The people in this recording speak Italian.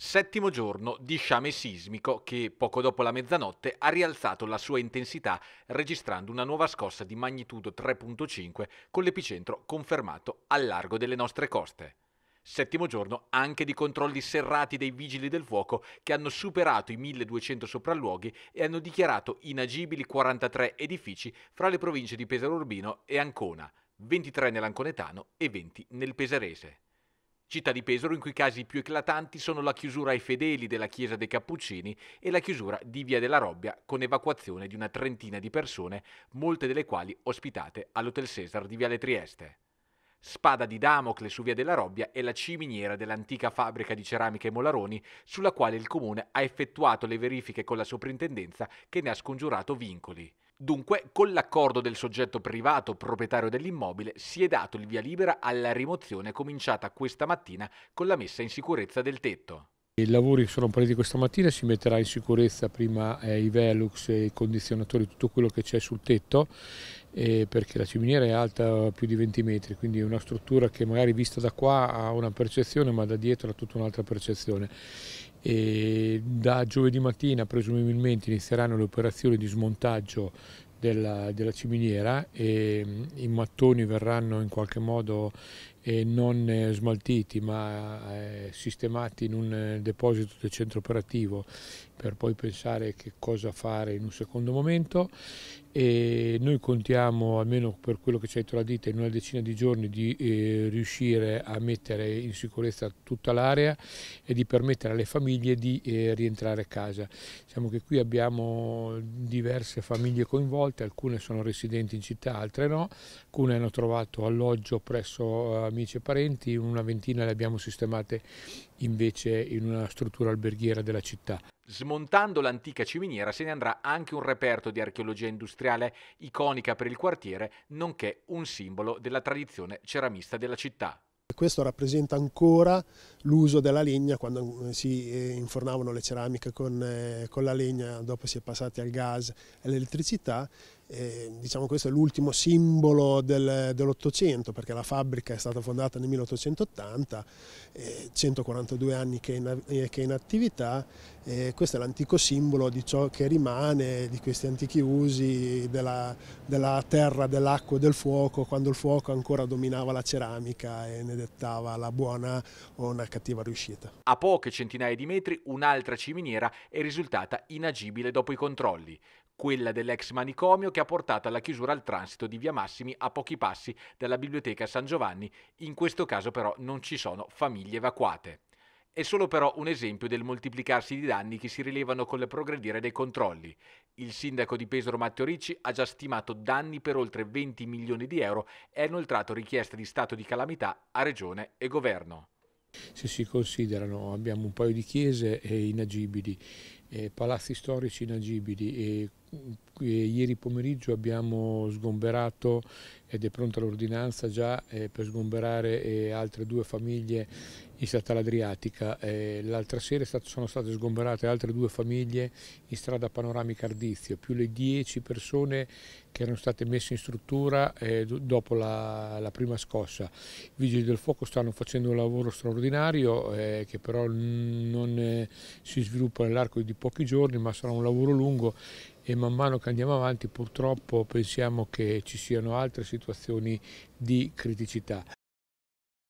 Settimo giorno di sciame sismico che poco dopo la mezzanotte ha rialzato la sua intensità registrando una nuova scossa di magnitudo 3.5 con l'epicentro confermato al largo delle nostre coste. Settimo giorno anche di controlli serrati dei vigili del fuoco che hanno superato i 1200 sopralluoghi e hanno dichiarato inagibili 43 edifici fra le province di Pesaro Urbino e Ancona, 23 nell'Anconetano e 20 nel Pesarese. Città di Pesaro in cui i casi più eclatanti sono la chiusura ai fedeli della chiesa dei Cappuccini e la chiusura di Via della Robbia con evacuazione di una trentina di persone, molte delle quali ospitate all'Hotel Cesar di Viale Trieste. Spada di Damocle su Via della Robbia è la ciminiera dell'antica fabbrica di ceramica e molaroni sulla quale il comune ha effettuato le verifiche con la soprintendenza che ne ha scongiurato vincoli. Dunque, con l'accordo del soggetto privato proprietario dell'immobile, si è dato il via libera alla rimozione cominciata questa mattina con la messa in sicurezza del tetto. I lavori sono partiti questa mattina, si metterà in sicurezza prima eh, i Velux, i condizionatori, tutto quello che c'è sul tetto, eh, perché la ciminiera è alta più di 20 metri, quindi è una struttura che magari vista da qua ha una percezione, ma da dietro ha tutta un'altra percezione e da giovedì mattina presumibilmente inizieranno le operazioni di smontaggio della, della ciminiera e mm, i mattoni verranno in qualche modo non eh, smaltiti ma eh, sistemati in un eh, deposito del centro operativo per poi pensare che cosa fare in un secondo momento e noi contiamo almeno per quello che c'è dietro la ditta in una decina di giorni di eh, riuscire a mettere in sicurezza tutta l'area e di permettere alle famiglie di eh, rientrare a casa. Diciamo che qui abbiamo diverse famiglie coinvolte, alcune sono residenti in città, altre no, alcune hanno trovato alloggio presso amici e parenti, una ventina le abbiamo sistemate invece in una struttura alberghiera della città. Smontando l'antica ciminiera se ne andrà anche un reperto di archeologia industriale iconica per il quartiere, nonché un simbolo della tradizione ceramista della città. Questo rappresenta ancora l'uso della legna quando eh, si eh, infornavano le ceramiche con, eh, con la legna, dopo si è passati al gas e all'elettricità e, eh, diciamo questo è l'ultimo simbolo del, dell'Ottocento perché la fabbrica è stata fondata nel 1880, eh, 142 anni che è in, eh, che è in attività e questo è l'antico simbolo di ciò che rimane, di questi antichi usi della, della terra, dell'acqua e del fuoco quando il fuoco ancora dominava la ceramica e ne dettava la buona o una cattiva riuscita. A poche centinaia di metri un'altra ciminiera è risultata inagibile dopo i controlli quella dell'ex manicomio che ha portato alla chiusura al transito di Via Massimi a pochi passi dalla biblioteca San Giovanni, in questo caso però non ci sono famiglie evacuate. È solo però un esempio del moltiplicarsi di danni che si rilevano con il progredire dei controlli. Il sindaco di Pesaro Matteo Ricci ha già stimato danni per oltre 20 milioni di euro e ha inoltrato richieste di stato di calamità a regione e governo. Se si considerano abbiamo un paio di chiese eh, inagibili, eh, palazzi storici inagibili eh, eh, ieri pomeriggio abbiamo sgomberato ed è pronta l'ordinanza già eh, per sgomberare eh, altre due famiglie in strada all'Adriatica. Eh, L'altra sera sono state sgomberate altre due famiglie in strada Panoramica Ardizio, più le dieci persone che erano state messe in struttura eh, dopo la, la, prima scossa. I vigili del fuoco stanno facendo un lavoro straordinario eh, che però non si sviluppa nell'arco di pochi giorni ma sarà un lavoro lungo e man mano che andiamo avanti purtroppo pensiamo che ci siano altre situazioni di criticità.